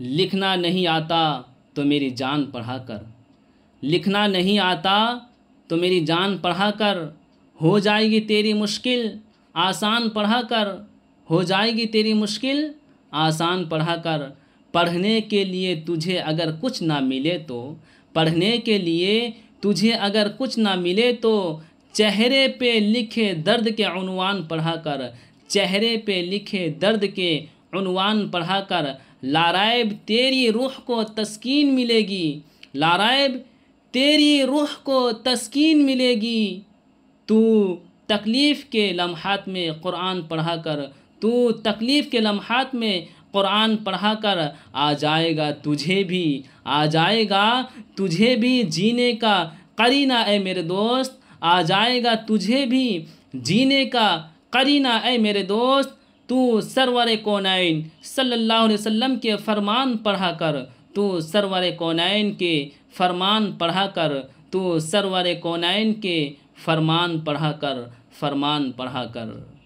लिखना नहीं आता तो मेरी जान पढ़ा कर लिखना नहीं आता तो मेरी जान पढ़ा कर हो जाएगी तेरी मुश्किल आसान पढ़ा कर हो जाएगी तेरी मुश्किल आसान पढ़ा कर पढ़ने के लिए तुझे अगर कुछ ना मिले तो पढ़ने के लिए तुझे अगर कुछ ना मिले तो चेहरे पे लिखे दर्द के अनवान पढ़ा कर चेहरे पे लिखे दर्द के उनवान पढ़ा कर लारायब तेरी रूह को तस्कीन मिलेगी लारायब तेरी रूह को तस्कीन मिलेगी तू तकलीफ़ के लम्हात में क़ुरान पढ़ा कर तू तकलीफ़ के लम्हात में क़ुरान पढ़ा कर आ जाएगा तुझे भी आ जाएगा तुझे भी जीने का करीना ऐ मेरे दोस्त आ जाएगा तुझे भी जीने का करीना ऐ मेरे दोस्त तो सरवर कौनाइन सल्ला वसम के फरमान पढ़ा कर तो सरवर कौनाइन के फरमान पढ़ा कर तो सरवर कौन के फरमान पढ़ा कर फरमान पढ़ा कर